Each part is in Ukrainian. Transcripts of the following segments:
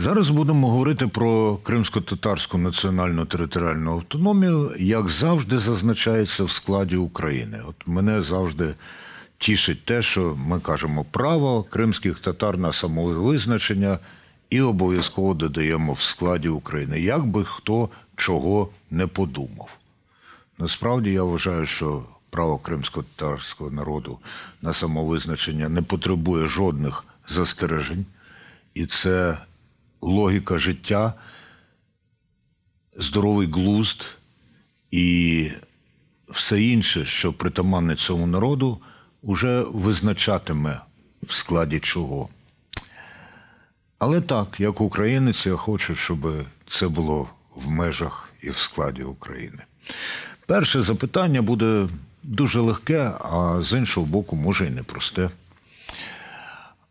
Зараз будемо говорити про кримсько-татарську національну територіальну автономію, як завжди зазначається в складі України. От мене завжди тішить те, що ми кажемо право кримських татар на самовизначення і обов'язково додаємо в складі України, як би хто чого не подумав. Насправді я вважаю, що право кримсько-татарського народу на самовизначення не потребує жодних застережень. І це логіка життя, здоровий глузд і все інше, що притаманне цьому народу, уже визначатиме в складі чого. Але так, як українець, я хочу, щоб це було в межах і в складі України. Перше запитання буде дуже легке, а з іншого боку, може й непросте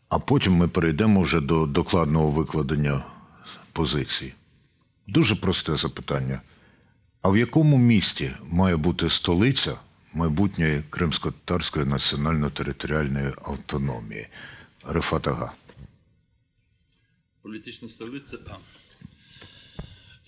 а потім ми перейдемо вже до докладного викладення позицій. Дуже просте запитання. А в якому місті має бути столиця майбутньої кримсько-татарської національно-територіальної автономії? Рефатага. Політична столиця.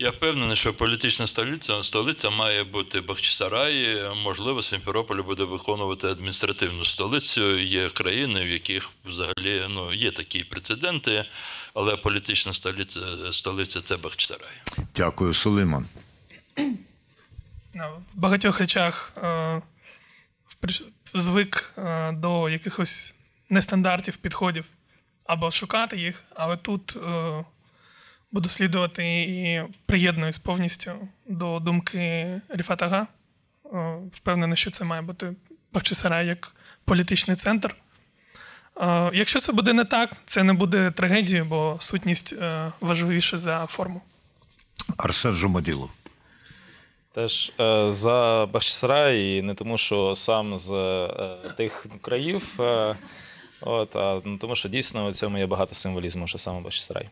Я впевнений, що політична столиця столиця має бути Бахчисарай. Можливо, Сімферополь буде виконувати адміністративну столицю. Є країни, в яких взагалі ну є такі прецеденти, але політична столиця столиця це Бахчисарай. Дякую, Сулейман. Ну, в багатьох речах е, звик е, до якихось нестандартів підходів або шукати їх, але тут. Е, буду слідувати і приєднуюсь повністю до думки Ріфатага. Га. Впевнений, що це має бути Бахчисарай як політичний центр. Якщо це буде не так, це не буде трагедією, бо сутність е, важливіша за форму. Арсен Жумаділов. Теж е, за Бахчисарай, і не тому, що сам з е, тих країв, от, а тому, що дійсно у цьому є багато символізму, що саме Бахчисарай.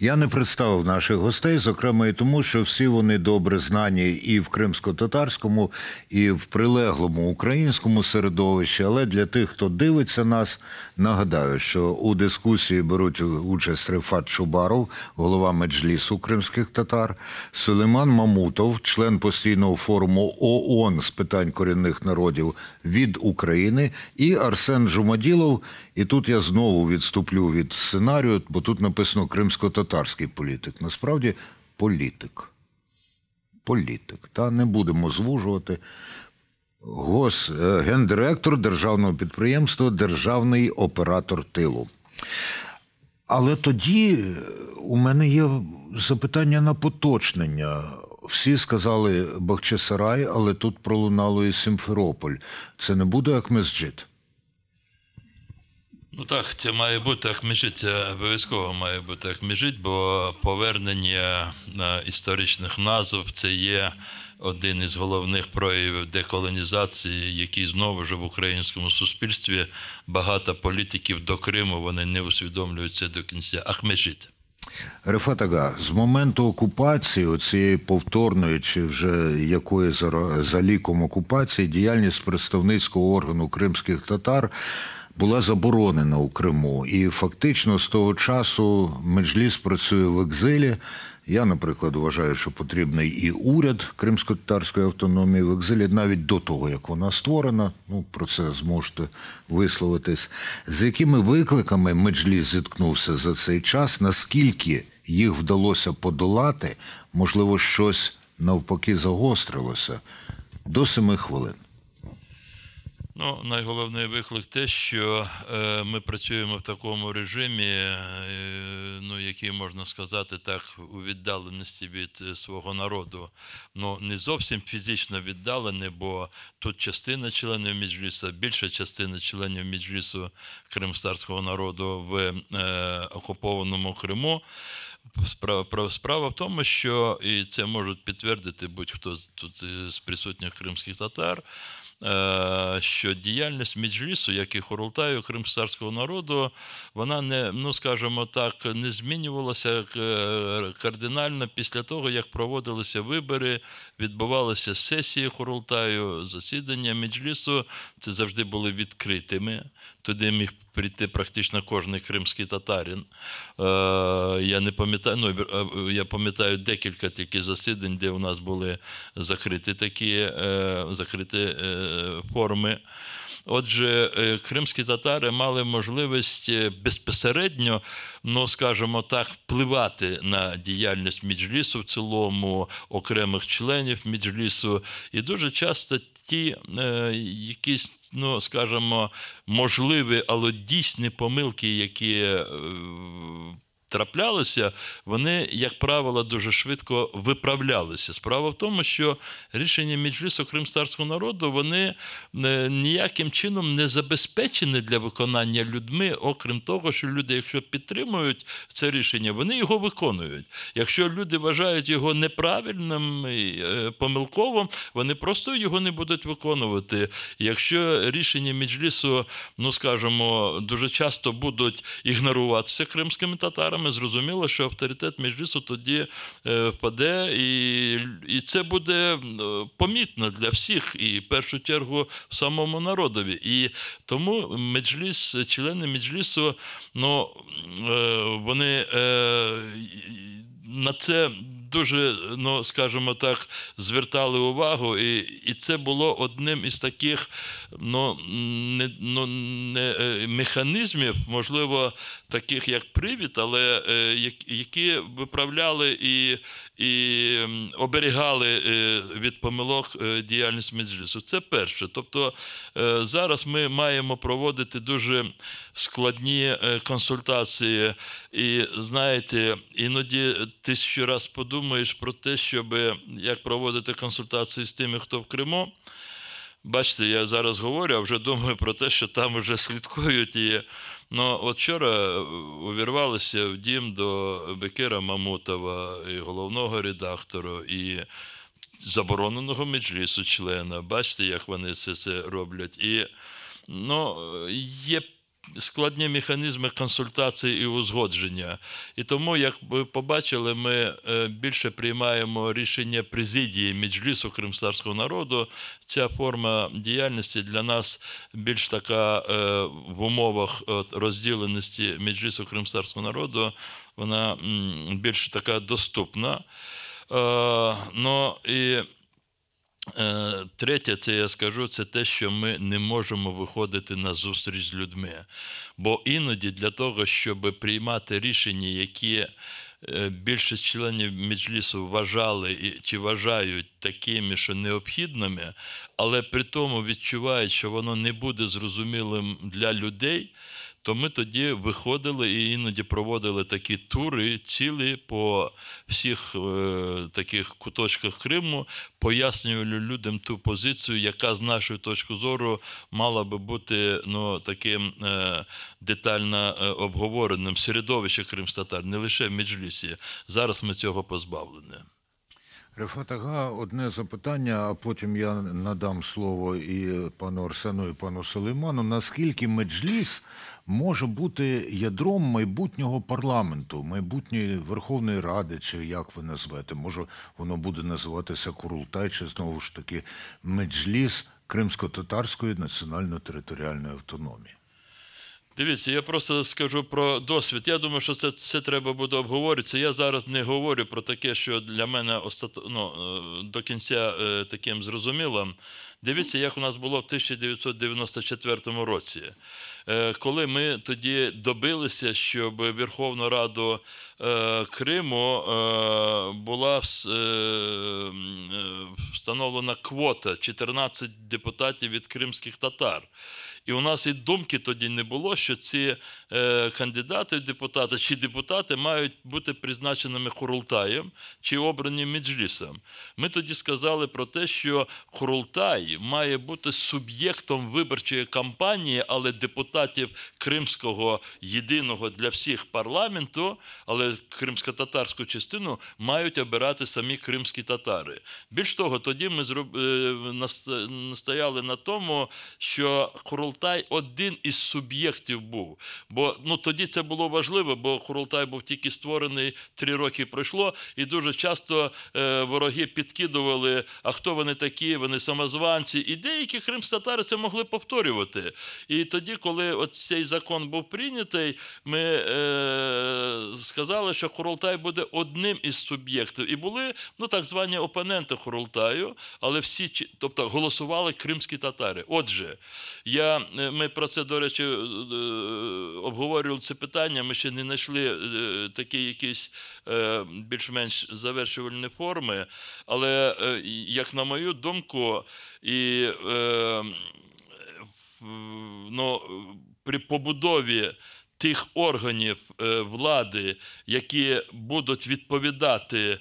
Я не представив наших гостей, зокрема і тому, що всі вони добре знані і в кримсько-татарському, і в прилеглому українському середовищі. Але для тих, хто дивиться нас, нагадаю, що у дискусії беруть участь Рифат Шубаров, голова меджлісу кримських татар, Сулейман Мамутов, член постійного форуму ООН з питань корінних народів від України, і Арсен Жумаділов. І тут я знову відступлю від сценарію, бо тут написано кримсько-татарський політик. Насправді політик. Політик. Та не будемо звужувати. Гос е, гендиректор державного підприємства, державний оператор тилу. Але тоді е, у мене є запитання на поточнення. Всі сказали Бахчисарай, але тут пролунало і Сімферополь. Це не буде як Ахмесджит? Ну так, це має бути ахміжит, це обов'язково має бути ахміжит, бо повернення е, історичних назв це є один із головних проявів деколонізації, який знову ж в українському суспільстві багато політиків до Криму вони не усвідомлюються до кінця. Ахмежит. Рефат з моменту окупації, цієї повторної чи вже якої за, за ліком окупації, діяльність представницького органу кримських татар була заборонена у Криму. І фактично з того часу меджліс працює в екзилі. Я, наприклад, вважаю, що потрібний і уряд кримсько-татарської автономії в екзилі, навіть до того, як вона створена. Ну про це зможете висловитись. З якими викликами меджліс зіткнувся за цей час? Наскільки їх вдалося подолати? Можливо, щось навпаки загострилося до семи хвилин. Ну, найголовний виклик те, що е, ми працюємо в такому режимі, е, ну який можна сказати так, у віддаленості від е, свого народу. Ну не зовсім фізично віддалений, бо тут частина членів Міджліса, більша частина членів міжлісу кримстарського народу в окупованому Криму. Справа справа в тому, що і це можуть підтвердити будь-хто тут з присутніх кримських татар. Е, що діяльність Меджлісу, як і Хорултаю кримськарського народу, вона не, ну скажімо так, не змінювалася е, кардинально після того, як проводилися вибори, відбувалися сесії Хорултаю, засідання Меджлісу, це завжди були відкритими туди міг прийти практично кожний кримський татарин. Е, я не пам'ятаю, ну е, е, я пам'ятаю декілька тільки засідань, де у нас були закриті такі закриті форми. Отже, е, кримські татари мали можливість е, безпосередньо, ну скажімо так, впливати на діяльність Міджлісу в цілому, окремих членів Міджлісу, і дуже часто ті е, якісь, ну скажімо, можливі, але дійсні помилки, які. Е, траплялося, вони, як правило, дуже швидко виправлялися. Справа в тому, що рішення Меджлісу кримстарського народу вони е, ніяким чином не забезпечені для виконання людьми, окрім того, що люди, якщо підтримують це рішення, вони його виконують. Якщо люди вважають його неправильним і е, помилковим, вони просто його не будуть виконувати. Якщо рішення Міджлісу, ну скажімо, дуже часто будуть ігноруватися кримськими татарами, роками зрозуміло, що авторитет Меджлісу тоді е, впаде, і і це буде е, помітно для всіх, і в першу чергу в самому народові. І тому меджліс, члени меджлісу, ну е, вони на це. Дуже, ну скажімо так, звертали увагу, і і це було одним із таких ну, не, ну, не, механізмів, можливо, таких як привід, але е, які виправляли і і оберігали е, від помилок е, діяльність меджлісу. Це перше. Тобто зараз ми маємо проводити дуже складні консультації, і знаєте, іноді ти тисячу раз подумаєш про те, щоб як проводити консультації з тими, хто в Криму. Бачите, я зараз говорю, а вже думаю про те, що там вже слідкують. І... Ну, от вчора е, увірвалися в дім до Бекіра Мамутова, і головного редактора, і забороненого меджлісу члена. Бачите, як вони це це роблять. І ну, е, є складні механізми консультації і узгодження. І тому, як ви побачили, ми е, більше приймаємо рішення президії Міджлісу кримсарського народу. Ця форма діяльності для нас більш така е, в умовах е, розділеності Міджлісу кримстарського народу, вона більш така доступна. Но ну, і Е, третє, це я скажу, це те, що ми не можемо виходити на зустріч з людьми. Бо іноді для того, щоб приймати рішення, які е, більшість членів Меджлісу вважали чи вважають такими, що необхідними, але при тому відчувають, що воно не буде зрозумілим для людей, то ми тоді виходили і іноді проводили такі тури, цілі по всіх е, таких куточках Криму, пояснювали людям ту позицію, яка з нашої точки зору мала би бути ну, таким е, детально е, обговореним середовище кримстатар, не лише в Меджлісі. Зараз ми цього позбавлені. Рефатага, одне запитання, а потім я надам слово і пану Арсену, і пану Сулейману. Наскільки меджліс може бути ядром майбутнього парламенту, майбутньої Верховної Ради, чи як ви назвете? Може, воно буде називатися Курултай, чи знову ж таки меджліс кримсько-татарської національно-територіальної автономії? Дивіться, я просто скажу про досвід. Я думаю, що це це треба буде обговорюватися. Я зараз не говорю про таке, що для мене остат... ну, е, до кінця е, таким зрозумілим. Дивіться, як у нас було в 1994 році, е, коли ми тоді добилися, щоб Верховна Рада Криму була встановлена квота 14 депутатів від кримських татар. І у нас і думки тоді не було, що ці е, кандидати в депутати чи депутати мають бути призначеними Хурултаєм чи обрані Меджлісом. Ми тоді сказали про те, що Хурултай має бути суб'єктом виборчої кампанії, але депутатів Кримського єдиного для всіх парламенту, але кримсько-татарську частину мають обирати самі кримські татари. Більш того, тоді тоді ми зроб... Е, настояли на тому, що Хурултай один із суб'єктів був. Бо ну тоді це було важливо, бо Хурултай був тільки створений, три роки пройшло, і дуже часто е, вороги підкидували, а хто вони такі, вони самозванці, і деякі кримстатари це могли повторювати. І тоді, коли цей закон був прийнятий, ми е, сказали, що Хурултай буде одним із суб'єктів. І були ну так звані опоненти Хурултаю знаю, але всі тобто голосували кримські татари. Отже, я, е, ми про це, до речі, е, е, обговорювали це питання. Ми ще не знайшли такі якісь більш-менш завершувальні форми. Але, як на мою думку, і ну, при побудові. Тих органів влади, які будуть відповідати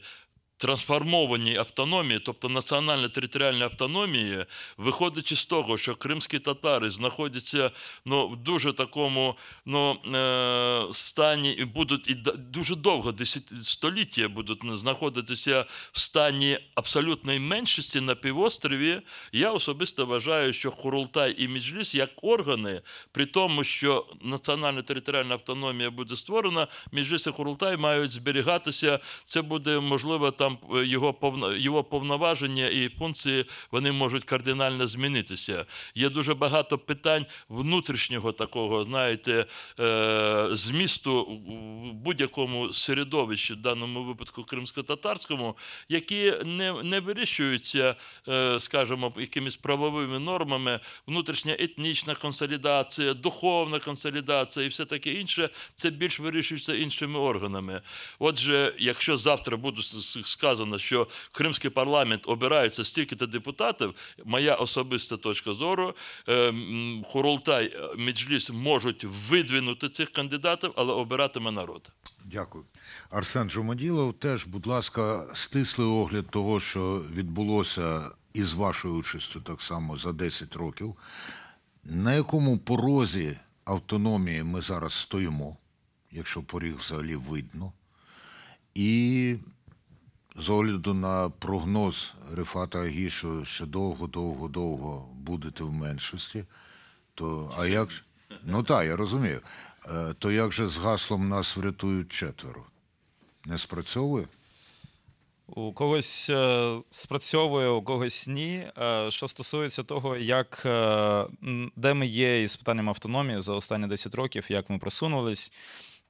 трансформованій автономії, тобто національно-територіальній автономії, виходячи з того, що кримські татари знаходяться ну, в дуже такому ну, е, стані і будуть і дуже довго, століття будуть знаходитися в стані абсолютної меншості на півострові. Я особисто вважаю, що Хурултай і Міджліс як органи, при тому, що національна територіальна автономія буде створена, Міджліс і Хурултай мають зберігатися. Це буде можливо там там е, його його повноваження і функції вони можуть кардинально змінитися. Є дуже багато питань внутрішнього такого, знаєте, е, змісту в будь-якому середовищі, в даному випадку кримсько-татарському, які не не вирішуються, е, скажімо, якимись правовими нормами, внутрішня етнічна консолідація, духовна консолідація і все таке інше, це більш вирішується іншими органами. Отже, якщо завтра будуть сказано, що кримський парламент обирається стільки-то депутатів. Моя особиста точка зору. Е, Хоролтай е, Меджліс можуть видвинути цих кандидатів, але обиратиме народ. Дякую, Арсен Жомоділов. Теж, будь ласка, стислий огляд того, що відбулося із вашою участю, так само за 10 років. На якому порозі автономії ми зараз стоїмо, якщо поріг взагалі видно, і з огляду на прогноз Рефата Агішу, що довго-довго-довго будете в меншості, то а як ну так, я розумію, е, то як же з гаслом нас врятують четверо? Не спрацьовує? У когось е, спрацьовує, у когось ні. Е, що стосується того, як де ми є із питанням автономії за останні 10 років, як ми просунулись.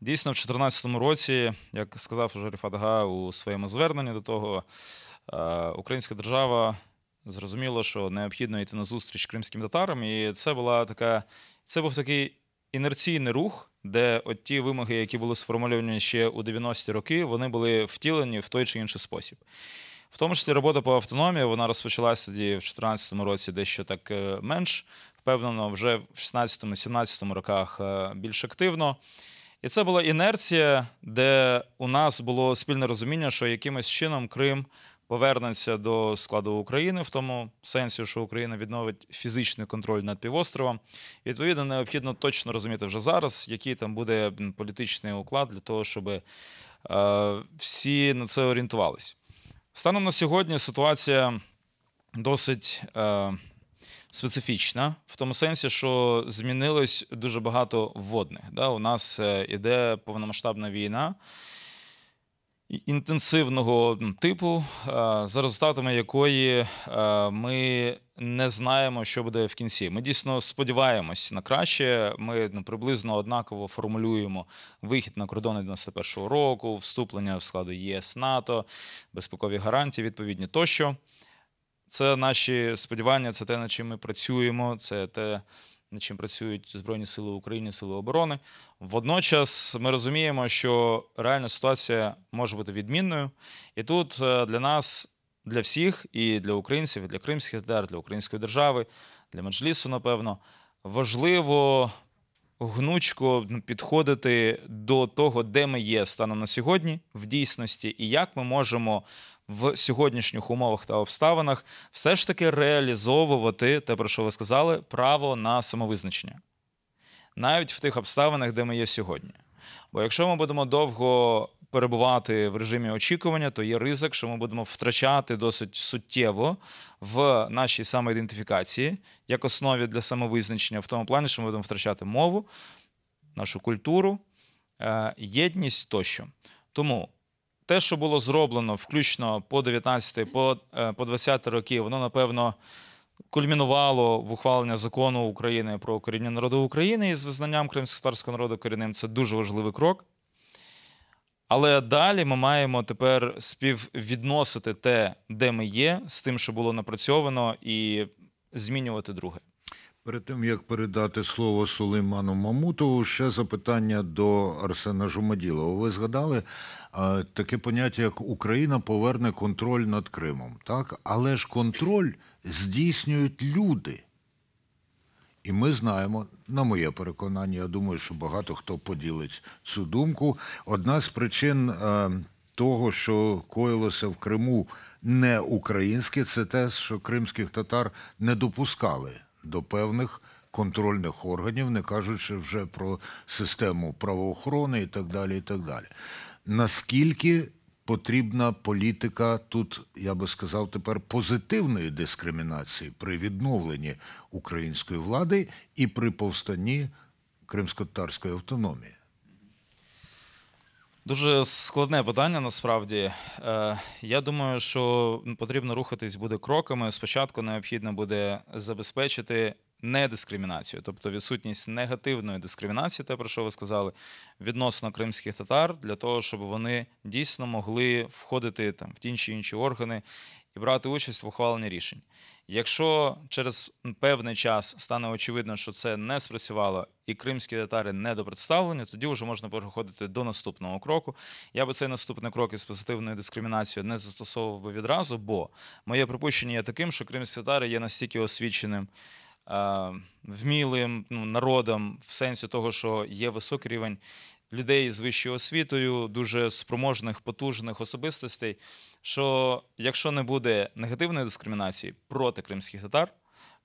Дійсно, в 2014 році, як сказав вже Ріфат у своєму зверненні до того, е, українська держава зрозуміла, що необхідно йти на зустріч кримським татарам, і це була така, це був такий інерційний рух, де от ті вимоги, які були сформульовані ще у 90-ті роки, вони були втілені в той чи інший спосіб. В тому числі робота по автономії вона розпочалася тоді в 2014 році дещо так е, менш впевнено, вже в 16-17 роках е, більш активно. І це була інерція, де у нас було спільне розуміння, що якимось чином Крим повернеться до складу України, в тому сенсі, що Україна відновить фізичний контроль над півостровом. відповідно, необхідно точно розуміти вже зараз, який там буде політичний уклад для того, щоб е, всі на це орієнтувалися. Станом на сьогодні ситуація досить. Е, специфічна, в тому сенсі, що змінилось дуже багато вводних. Да? У нас е, іде повномасштабна війна. Інтенсивного типу, е, за результатами якої е, ми не знаємо, що буде в кінці. Ми дійсно сподіваємось на краще. Ми ну, приблизно однаково формулюємо вихід на кордони 91-го року, вступлення в складу ЄС НАТО, безпекові гарантії, відповідні тощо. Це наші сподівання, це те, над чим ми працюємо, це те, над чим працюють Збройні Сили України, Сили оборони. Водночас ми розуміємо, що реальна ситуація може бути відмінною. І тут е, для нас, для всіх, і для українців, і для кримських татар, для української держави, для меджлісу, напевно, важливо гнучко ну, підходити до того, де ми є станом на сьогодні, в дійсності, і як ми можемо в сьогоднішніх умовах та обставинах все ж таки реалізовувати те, про що ви сказали, право на самовизначення, навіть в тих обставинах, де ми є сьогодні. Бо якщо ми будемо довго перебувати в режимі очікування, то є ризик, що ми будемо втрачати досить суттєво в нашій самоідентифікації як основі для самовизначення, в тому плані, що ми будемо втрачати мову, нашу культуру, е, єдність тощо. Тому те, що було зроблено, включно по 19 по, е, по 20 роки, воно напевно кульмінувало в ухвалення закону України про коріння народу України із з визнанням кримськотарського народу корінним. Це дуже важливий крок. Але далі ми маємо тепер співвідносити те, де ми є, з тим, що було напрацьовано, і змінювати друге. Перед тим як передати слово Сулейману Мамутову, ще запитання до Арсена Жумаділова. Ви згадали таке поняття, як Україна поверне контроль над Кримом. Так? Але ж контроль здійснюють люди. І ми знаємо, на моє переконання, я думаю, що багато хто поділить цю думку. Одна з причин е, того, що коїлося в Криму не українське, це те, що кримських татар не допускали до певних контрольних органів, не кажучи вже про систему правоохорони і так далі. І так далі наскільки потрібна політика тут, я би сказав, тепер позитивної дискримінації при відновленні української влади і при повстанні кримсько автономії? Дуже складне питання насправді. Е, я думаю, що потрібно рухатись буде кроками. Спочатку необхідно буде забезпечити недискримінацію, тобто відсутність негативної дискримінації, те, про що ви сказали, відносно кримських татар, для того, щоб вони дійсно могли входити там в ті чи інші органи і брати участь в ухваленні рішень. Якщо через певний час стане очевидно, що це не спрацювало, і кримські татари недопредставлені, тоді вже можна переходити до наступного кроку. Я би цей наступний крок із позитивною дискримінацією не застосовував би відразу, бо моє припущення є таким, що кримські татари є настільки освіченим. Е, вмілим ну, народом в сенсі того, що є високий рівень людей з вищою освітою, дуже спроможних, потужних особистостей. Що якщо не буде негативної дискримінації проти кримських татар,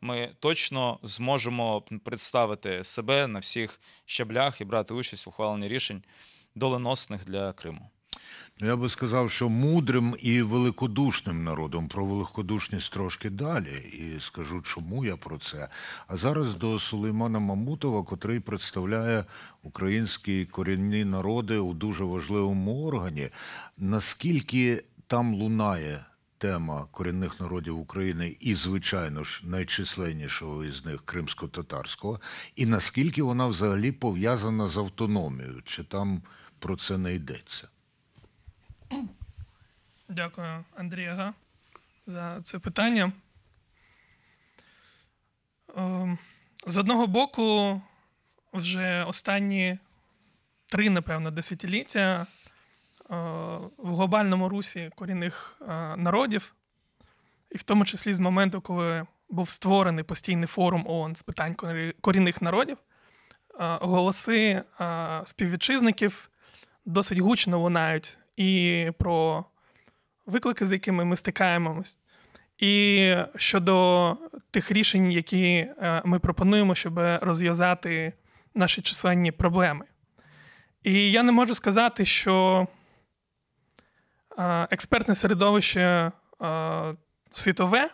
ми точно зможемо представити себе на всіх щаблях і брати участь в ухваленні рішень доленосних для Криму. Ну, я би сказав, що мудрим і великодушним народом про великодушність трошки далі, і скажу, чому я про це. А зараз до Сулеймана Мамутова, котрий представляє українські корінні народи у дуже важливому органі. Наскільки там лунає тема корінних народів України і, звичайно ж, найчисленнішого із них кримсько-татарського, і наскільки вона взагалі пов'язана з автономією? Чи там про це не йдеться? Дякую, Андрія, за це питання. Ем, з одного боку, вже останні три, напевно, десятиліття е, в глобальному русі корінних е, народів, і в тому числі з моменту, коли був створений постійний форум ООН з питань корінних народів, е, голоси співвітчизників досить гучно лунають і про виклики, з якими ми стикаємось. І щодо тих рішень, які е, ми пропонуємо, щоб розв'язати наші численні проблеми. І я не можу сказати, що е, експертне середовище е, світове,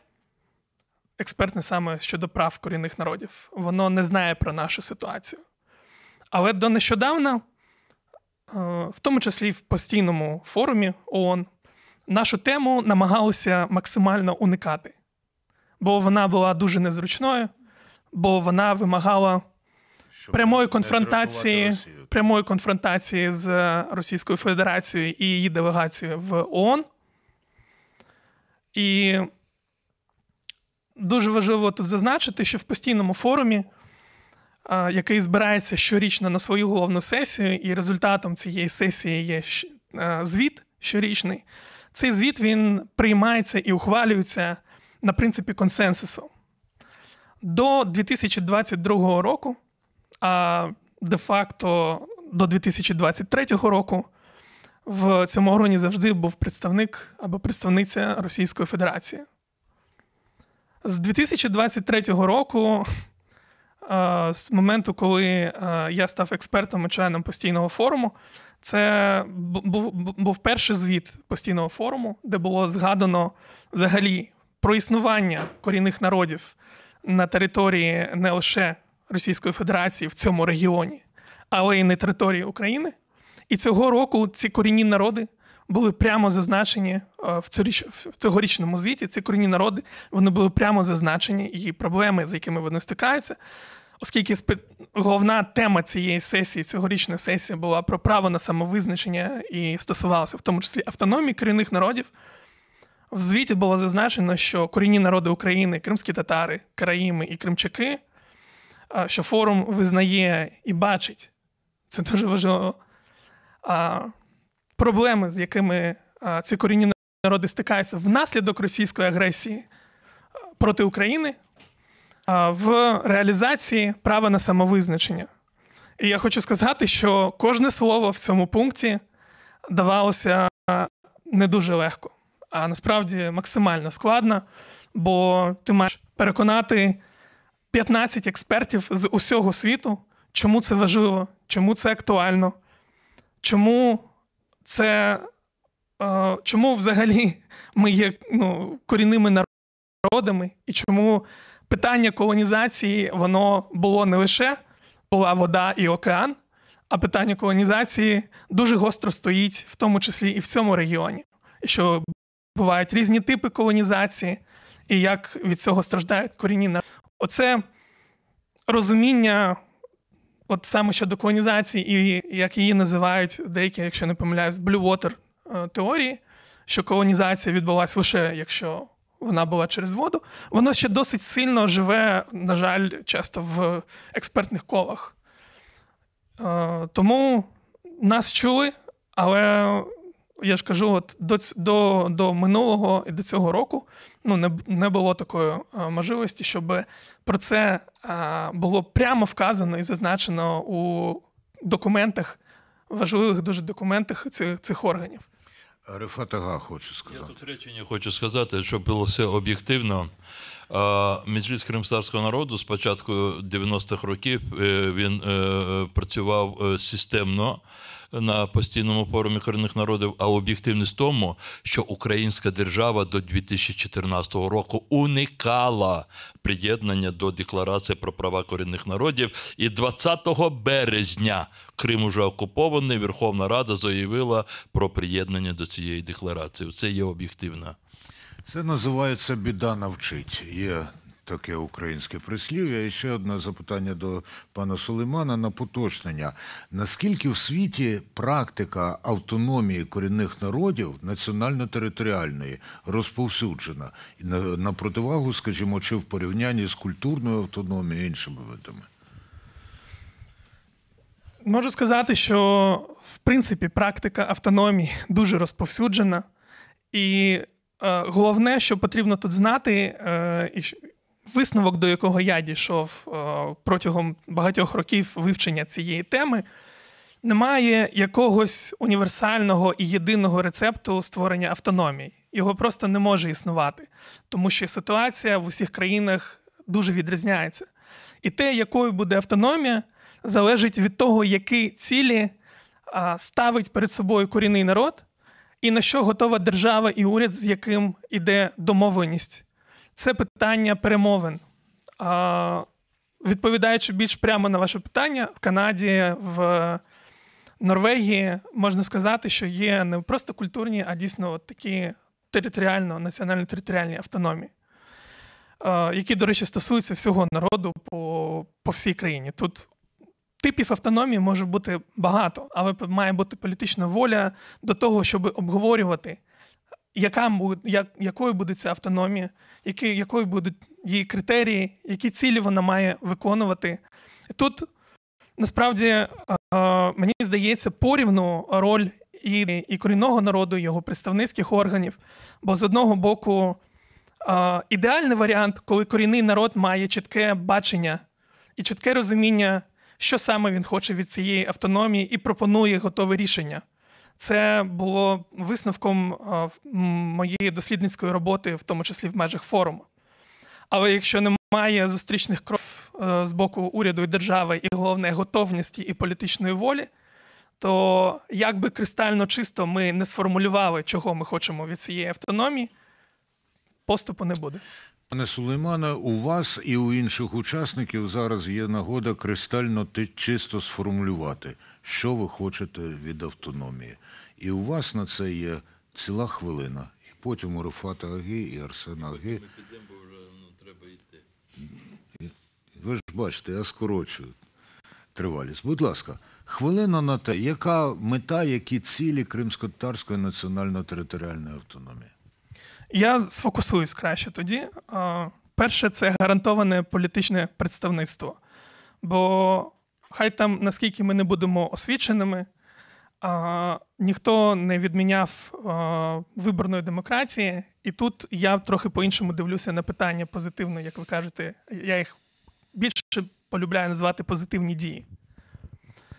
експертне саме щодо прав корінних народів, воно не знає про нашу ситуацію. Але до нещодавна Е, в тому числі в постійному форумі ООН, нашу тему намагалися максимально уникати, бо вона була дуже незручною, бо вона вимагала прямої конфронтації, прямої конфронтації з Російською Федерацією і її делегацією в ООН. І дуже важливо тут зазначити, що в постійному форумі який збирається щорічно на свою головну сесію, і результатом цієї сесії є звіт щорічний. Цей звіт він приймається і ухвалюється на принципі консенсусу. До 2022 року, а де-факто до 2023 року, в цьому органі завжди був представник або представниця Російської Федерації. З 2023 року Е, з моменту, коли е, я став експертом і членом постійного форуму. Це був був перший звіт постійного форуму, де було згадано взагалі про існування корінних народів на території не лише Російської Федерації в цьому регіоні, але й на території України. І цього року ці корінні народи були прямо зазначені е, в цьогорічному звіті. Ці корінні народи вони були прямо зазначені і проблеми, з якими вони стикаються оскільки головна тема цієї сесії, цьогорічної сесії, була про право на самовизначення і стосувалася в тому числі автономії корінних народів. В звіті було зазначено, що корінні народи України, кримські татари, Караїми і Кримчаки, е, що форум визнає і бачить, це дуже важливо, е, проблеми, з якими е, ці корінні народи стикаються внаслідок російської агресії проти України в реалізації права на самовизначення. І я хочу сказати, що кожне слово в цьому пункті давалося не дуже легко, а насправді максимально складно, бо ти маєш переконати 15 експертів з усього світу, чому це важливо, чому це актуально, чому це. Чому взагалі ми є ну, корінними народами, і чому питання колонізації воно було не лише була вода і океан, а питання колонізації дуже гостро стоїть, в тому числі і в цьому регіоні. Що бувають різні типи колонізації, і як від цього страждають корінні народи. Оце розуміння, от саме щодо колонізації, і як її називають деякі, якщо не помиляюсь, Blue Water е, теорії, що колонізація відбулася лише якщо вона була через воду, воно ще досить сильно живе, на жаль, часто в експертних колах. Е, тому нас чули, але я ж кажу, от до до, до минулого і до цього року ну, не не було такої е, можливості, щоб про це е, було прямо вказано і зазначено у документах, важливих дуже документах цих, цих органів. Рефатага хочу сказати. Я тут речення хочу сказати, щоб було все об'єктивно. Меджліс кримсарського народу з початку 90-х років е, він е, е, працював системно на постійному форумі корінних народів, а об'єктивність в тому, що українська держава до 2014 року уникала приєднання до декларації про права корінних народів. І 20 березня Крим уже окупований. Верховна Рада заявила про приєднання до цієї декларації. Це є об'єктивна. Це називається біда навчить. Є таке українське прислів'я. І ще одне запитання до пана Сулеймана на поточнення. Наскільки в світі практика автономії корінних народів національно-територіальної розповсюджена на противагу, скажімо, чи в порівнянні з культурною автономією іншими видами? Можу сказати, що в принципі практика автономії дуже розповсюджена, і е, головне, що потрібно тут знати, е, висновок, до якого я дійшов е, протягом багатьох років вивчення цієї теми, немає якогось універсального і єдиного рецепту створення автономії. Його просто не може існувати, тому що ситуація в усіх країнах дуже відрізняється. І те, якою буде автономія, залежить від того, які цілі е, ставить перед собою корінний народ, і на що готова держава і уряд, з яким іде домовленість це питання перемовин. А, Відповідаючи більш прямо на ваше питання, в Канаді, в Норвегії можна сказати, що є не просто культурні, а дійсно от такі територіально, національно-територіальні автономії, які, до речі, стосуються всього народу по, по всій країні. Тут типів автономії може бути багато, але має бути політична воля до того, щоб обговорювати яка як, якою буде ця автономія, які, якою будуть її критерії, які цілі вона має виконувати. Тут насправді е, е, мені здається порівну роль і і корінного народу, і його представницьких органів. Бо з одного боку е, ідеальний варіант, коли корінний народ має чітке бачення і чітке розуміння, що саме він хоче від цієї автономії, і пропонує готове рішення. Це було висновком е, моєї дослідницької роботи, в тому числі в межах форуму. Але якщо немає зустрічних кров е, з боку уряду і держави, і головне готовності і політичної волі, то як би кристально чисто ми не сформулювали, чого ми хочемо від цієї автономії, поступу не буде. Пане Сулеймане, у вас і у інших учасників зараз є нагода кристально чисто сформулювати, що ви хочете від автономії. І у вас на це є ціла хвилина. І потім у Руфата Агі і Арсена Агі. Ми підемо, бо вже ну, треба йти. Ви ж бачите, я скорочую тривалість. Будь ласка, хвилина на те, яка мета, які цілі кримсько-татарської національно-територіальної автономії? Я сфокусуюсь краще тоді. Е, перше, це гарантоване політичне представництво. Бо хай там, наскільки ми не будемо освіченими, е, ніхто не відміняв е, виборної демократії, і тут я трохи по-іншому дивлюся на питання позитивно, як ви кажете. Я їх більше полюбляю назвати позитивні дії.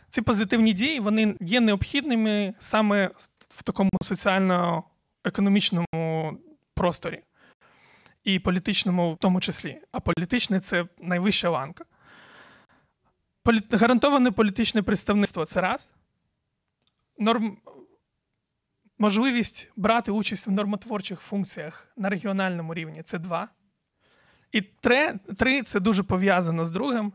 Ці позитивні дії вони є необхідними саме в такому соціально-економічному просторі, і політичному в тому числі. А політичний це найвища ланка. Полі... Гарантоване політичне представництво це раз. Норм... Можливість брати участь в нормотворчих функціях на регіональному рівні це два. І три, три це дуже пов'язано з другим.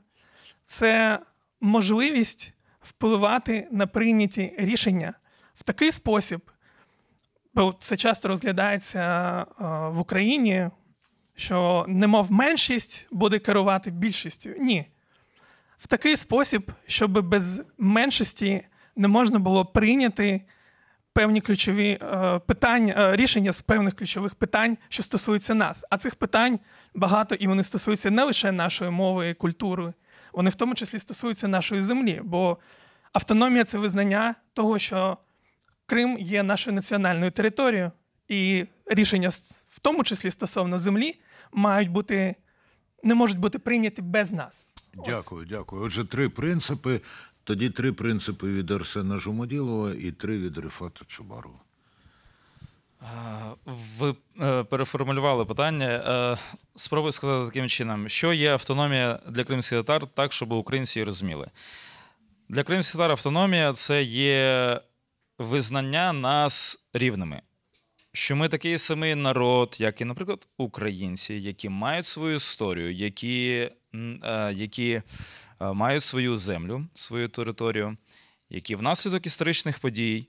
Це можливість впливати на прийняті рішення в такий спосіб, бо це часто розглядається е, в Україні, що немов меншість буде керувати більшістю. Ні. В такий спосіб, щоб без меншості не можна було прийняти певні ключові е, питання, е, рішення з певних ключових питань, що стосуються нас. А цих питань багато і вони стосуються не лише нашої мови і культури, вони в тому числі стосуються нашої землі. Бо автономія це визнання того, що Крим є нашою національною територією, і рішення, в тому числі стосовно землі, мають бути не можуть бути прийняті без нас. Дякую, Ось. дякую. Отже, три принципи. Тоді три принципи від Арсена Жумоділова і три від Рифата Чубарова. Ви е, переформулювали питання. Е, спробую сказати таким чином, що є автономія для кримських татар так, щоб українці її розуміли. Для кримських татар автономія це є визнання нас рівними, що ми такий самий народ, як і, наприклад, українці, які мають свою історію, які е, які е, мають свою землю, свою територію, які внаслідок історичних подій,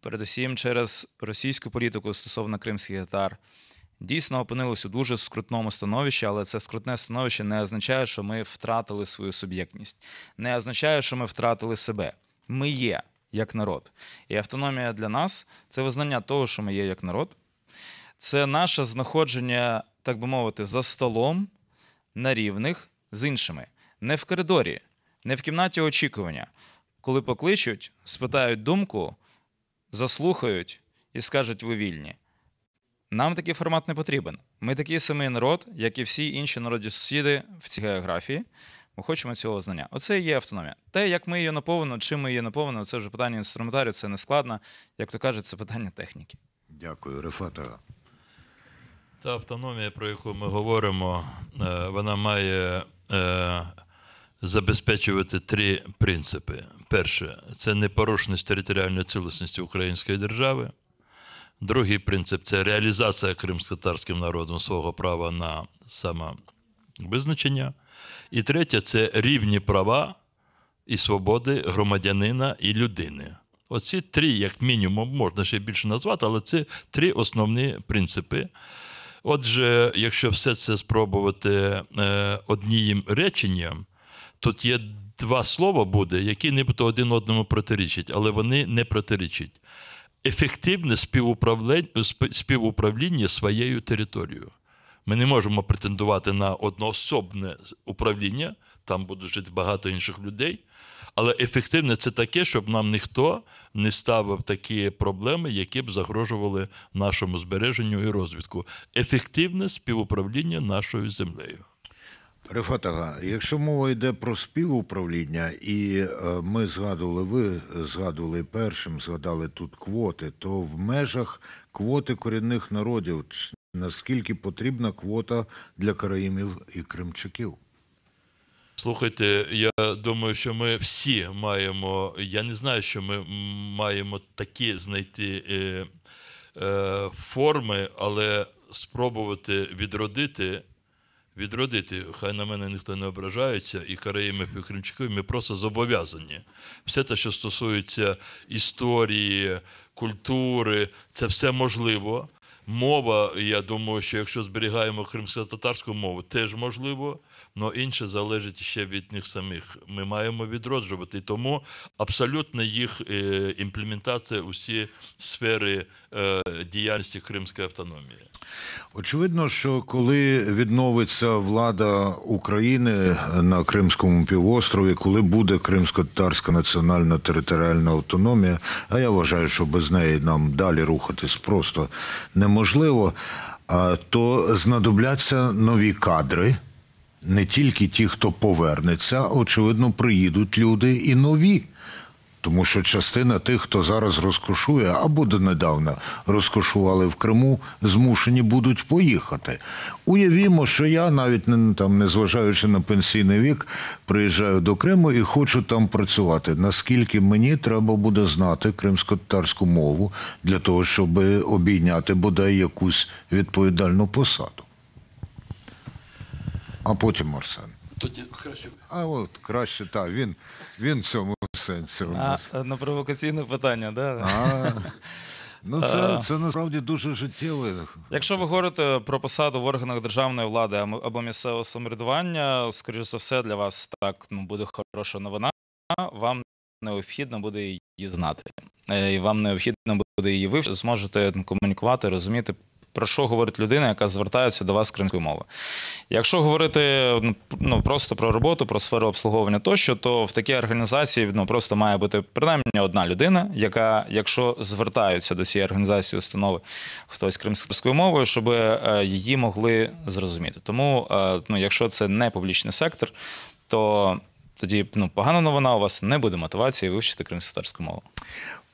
передусім через російську політику стосовно кримських татар, Дійсно, опинилися у дуже скрутному становищі, але це скрутне становище не означає, що ми втратили свою суб'єктність, не означає, що ми втратили себе. Ми є, як народ. І автономія для нас це визнання того, що ми є як народ. Це наше знаходження, так би мовити, за столом на рівних з іншими, не в коридорі, не в кімнаті очікування. Коли покличуть, спитають думку, заслухають і скажуть, ви вільні. Нам такий формат не потрібен. Ми такий самий народ, як і всі інші народі сусіди в цій географії. Ми хочемо цього знання. Оце і є автономія. Те, як ми її наповнимо, чим ми її наповнимо, це вже питання інструментарію, це не складно. Як то кажуть, це питання техніки. Дякую, Рефата. Та автономія, про яку ми говоримо, е, вона має е, забезпечувати три принципи: перше це непорушність територіальної цілісності Української держави. Другий принцип це реалізація кримськотарським народом свого права на самовизначення. І третє це рівні права і свободи громадянина і людини. Оці три, як мінімум, можна ще більше назвати, але це три основні принципи. Отже, якщо все це спробувати е, однієм реченням, тут є два слова буде, які нібито один одному протирічать, але вони не протирічать. Ефективне співуправління, співуправління своєю територією. Ми не можемо претендувати на одноособне управління, там буде жити багато інших людей. Але ефективне це таке, щоб нам ніхто не ставив такі проблеми, які б загрожували нашому збереженню і розвитку. Ефективне співуправління нашою землею. Рефатага, якщо мова йде про співуправління, і е, ми згадували, ви згадували першим, згадали тут квоти, то в межах квоти корінних народів наскільки потрібна квота для караїмів і кримчаків? Слухайте, я думаю, що ми всі маємо. Я не знаю, що ми маємо такі знайти е, е, форми, але спробувати відродити. Відродити, хай на мене ніхто не ображається, і Караїмів, і Кримчаків, ми просто зобов'язані. Все те, що стосується історії, культури, це все можливо. Мова, я думаю, що якщо зберігаємо кримсько-татарську мову, теж можливо але інше залежить ще від них самих. Ми маємо відроджувати. Тому абсолютно їх е, імплементація усі сфери е, діяльності Кримської автономії. Очевидно, що коли відновиться влада України на Кримському півострові, коли буде кримсько-татарська національна територіальна автономія, а я вважаю, що без неї нам далі рухатись просто неможливо, то знадобляться нові кадри не тільки ті, хто повернеться, очевидно, приїдуть люди і нові. Тому що частина тих, хто зараз розкошує або донедавна розкошували в Криму, змушені будуть поїхати. Уявімо, що я навіть не там, незважаючи на пенсійний вік, приїжджаю до Криму і хочу там працювати. Наскільки мені треба буде знати кримсько-татарську мову для того, щоб обійняти бодай якусь відповідальну посаду? а потім Арсен. Тоді краще. А от краще, так. Він він в цьому сенсі. А, На провокаційне питання, так? Да? ну це це насправді дуже життєво. Якщо ви говорите про посаду в органах державної влади або місцевого самоврядування, скоріш за все, для вас так ну, буде хороша новина. Вам необхідно буде її знати. Е, і вам необхідно буде її вивчити, зможете ну, комунікувати, розуміти про що говорить людина, яка звертається до вас з кримської мови. Якщо говорити ну, ну, просто про роботу, про сферу обслуговування тощо, то в такій організації ну, просто має бути принаймні одна людина, яка, якщо звертаються до цієї організації установи хтось кримською мовою, щоб е, її могли зрозуміти. Тому, е, ну, якщо це не публічний сектор, то тоді ну погана новина у вас не буде мотивації вивчити кримськотарську мову.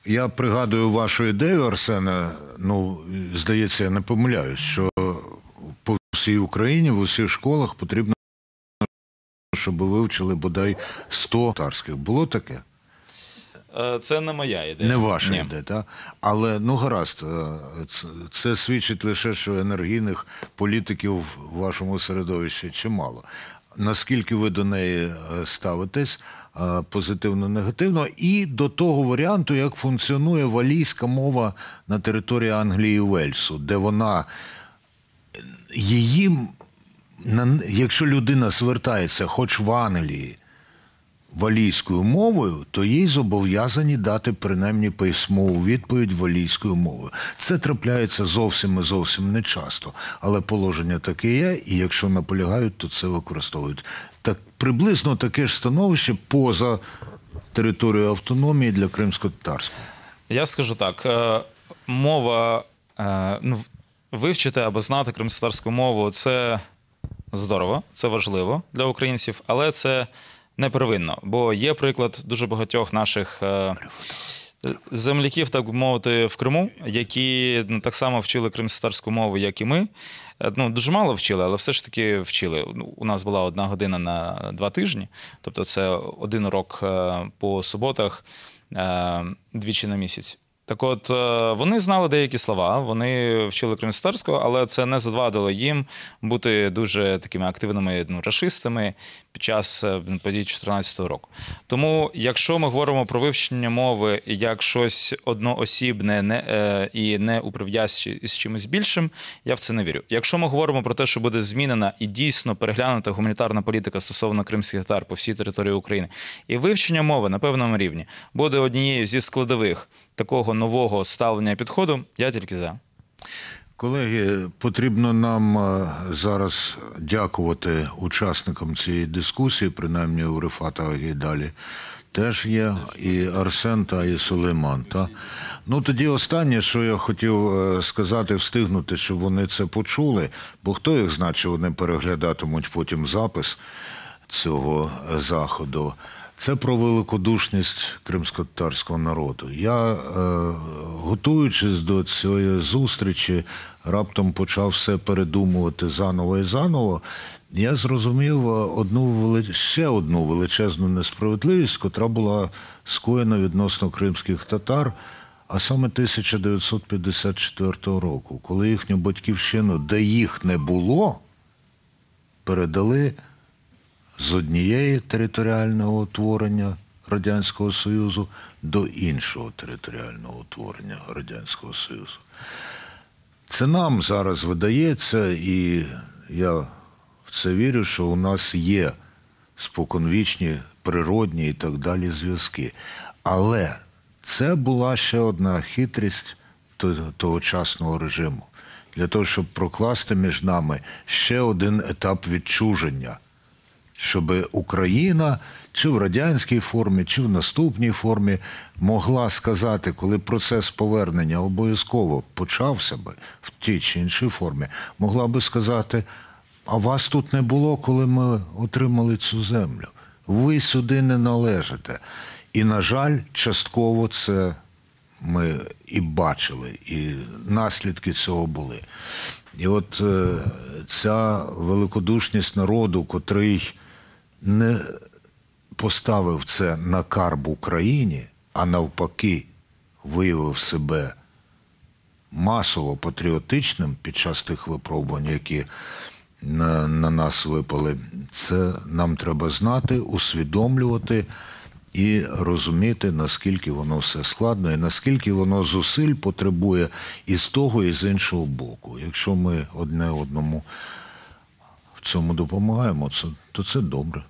Я пригадую вашу ідею, Арсена. Ну, здається, я не помиляюсь, що по всій Україні, в усіх школах потрібно, щоб вивчили бодай 100 татарських. Було таке? Е, це не моя ідея. Не ваша Ні. ідея, так? Але ну гаразд, е, це свідчить лише, що енергійних політиків в вашому середовищі чимало. Наскільки ви до неї е, ставитесь е, позитивно, негативно, і до того варіанту, як функціонує валійська мова на території Англії і Вельсу, де вона е, її, якщо людина звертається, хоч в Англії, валійською мовою, то їй зобов'язані дати принаймні письмову відповідь валійською мовою. Це трапляється зовсім і зовсім не часто, але положення таке є, і якщо наполягають, то це використовують. Так приблизно таке ж становище поза територією автономії для кримсько-татарського. Я скажу так: е, мова е, ну, вивчити або знати кримсько-татарську мову це здорово, це важливо для українців, але це не первинно. Бо є приклад дуже багатьох наших. Е, земляків, так би мовити, в Криму, які ну, так само вчили кримськотарську мову, як і ми. Е, ну, Дуже мало вчили, але все ж таки вчили. Ну, у нас була одна година на два тижні, тобто це один урок е, по суботах двічі на місяць. Так от е, вони знали деякі слова, вони вчили кримстерського, але це не завадило їм бути дуже такими активними ну, рашистами під час е, подій 2014 року. Тому, якщо ми говоримо про вивчення мови як щось одноосібне не, е, і не у з чимось більшим, я в це не вірю. Якщо ми говоримо про те, що буде змінена і дійсно переглянута гуманітарна політика стосовно кримських татар по всій території України, і вивчення мови на певному рівні буде однією зі складових такого нового ставлення підходу я тільки за. Колеги, потрібно нам е, зараз дякувати учасникам цієї дискусії, принаймні у Рифата Гейдалі теж є, і Арсен та і Сулейман. Та? Ну тоді останнє, що я хотів е, сказати, встигнути, щоб вони це почули, бо хто їх знає, що вони переглядатимуть потім запис цього заходу. Це про великодушність кримсько-татарського народу. Я, е, готуючись до цієї зустрічі, раптом почав все передумувати заново і заново. Я зрозумів е, одну ще одну величезну несправедливість, котра була скоєна відносно кримських татар, а саме 1954 року, коли їхню батьківщину, де їх не було, передали з однієї територіального утворення Радянського Союзу до іншого територіального утворення Радянського Союзу. Це нам зараз видається, і я в це вірю, що у нас є споконвічні, природні і так далі зв'язки. Але це була ще одна хитрість тогочасного режиму для того, щоб прокласти між нами ще один етап відчуження щоб Україна чи в радянській формі, чи в наступній формі могла сказати, коли процес повернення обов'язково почався би в тій чи іншій формі, могла би сказати: а вас тут не було, коли ми отримали цю землю. Ви сюди не належите. І, на жаль, частково це ми і бачили, і наслідки цього були. І от е, ця великодушність народу, котрий не поставив це на карб Україні, а навпаки, виявив себе масово патріотичним під час тих випробувань, які на, на нас випали, це нам треба знати, усвідомлювати. І розуміти, наскільки воно все складно, і наскільки воно зусиль потребує і з того, і з іншого боку. Якщо ми одне одному в цьому допомагаємо, то це добре.